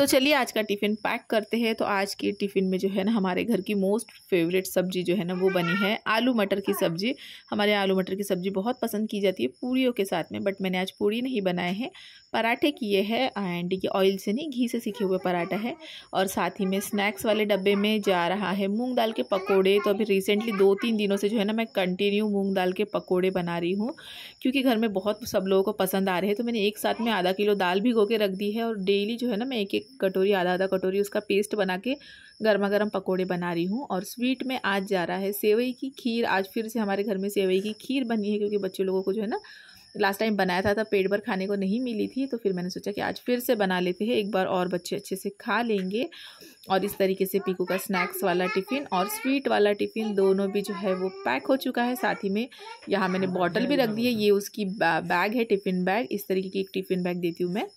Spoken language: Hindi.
तो चलिए आज का टिफ़िन पैक करते हैं तो आज के टिफ़िन में जो है ना हमारे घर की मोस्ट फेवरेट सब्जी जो है ना वो बनी है आलू मटर की सब्ज़ी हमारे आलू मटर की सब्ज़ी बहुत पसंद की जाती है पूड़ियों के साथ में बट मैंने आज पूड़ी नहीं बनाए हैं पराठे किए हैं एंड ये ऑयल से नहीं घी से सीखे हुए पराठा है और साथ ही में स्नैक्स वाले डब्बे में जा रहा है मूँग दाल के पकौड़े तो अभी रिसेंटली दो तीन दिनों से जो है ना मैं कंटिन्यू मूँग दाल के पकौड़े बना रही हूँ क्योंकि घर में बहुत सब लोगों को पसंद आ रहे हैं तो मैंने एक साथ में आधा किलो दाल भिगो के रख दी है और डेली जो है ना मैं एक एक कटोरी आधा आधा कटोरी उसका पेस्ट बना के गर्मा गर्म पकौड़े बना रही हूँ और स्वीट में आज जा रहा है सेवई की खीर आज फिर से हमारे घर में सेवई की खीर बनी है क्योंकि बच्चे लोगों को जो है ना लास्ट टाइम बनाया था तब पेट भर खाने को नहीं मिली थी तो फिर मैंने सोचा कि आज फिर से बना लेते हैं एक बार और बच्चे अच्छे से खा लेंगे और इस तरीके से पीकू का स्नैक्स वाला टिफ़िन और स्वीट वाला टिफ़िन दोनों भी जो है वो पैक हो चुका है साथ ही में यहाँ मैंने बॉटल भी रख दी है ये उसकी बैग है टिफ़िन बैग इस तरीके की एक टिफ़िन बैग देती हूँ मैं